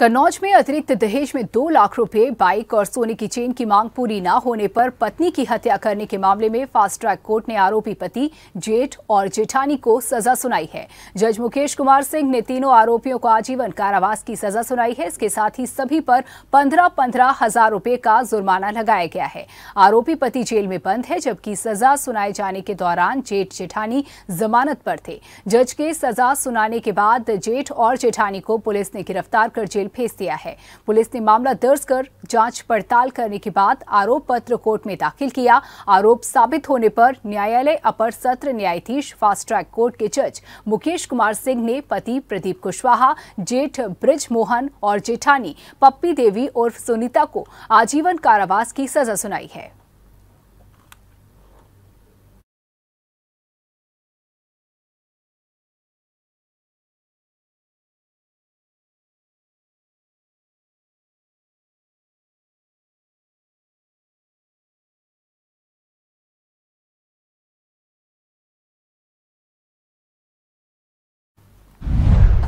कन्नौज में अतिरिक्त दहेज में दो लाख रुपए बाइक और सोने की चेन की मांग पूरी न होने पर पत्नी की हत्या करने के मामले में फास्ट ट्रैक कोर्ट ने आरोपी पति जेठ और जेठानी को सजा सुनाई है जज मुकेश कुमार सिंह ने तीनों आरोपियों को आजीवन कारावास की सजा सुनाई है इसके साथ ही सभी पर पंद्रह पंद्रह हजार रूपये का जुर्माना लगाया गया है आरोपी पति जेल में बंद है जबकि सजा सुनाए जाने के दौरान जेठ जेठानी जमानत पर थे जज के सजा सुनाने के बाद जेठ और जेठानी को पुलिस ने गिरफ्तार कर जेल भेज दिया है पुलिस ने मामला दर्ज कर जांच पड़ताल करने के बाद आरोप पत्र कोर्ट में दाखिल किया आरोप साबित होने पर न्यायालय अपर सत्र न्यायाधीश फास्ट ट्रैक कोर्ट के जज मुकेश कुमार सिंह ने पति प्रदीप कुशवाहा जेठ ब्रिज मोहन और जेठानी पप्पी देवी उर्फ सुनीता को आजीवन कारावास की सजा सुनाई है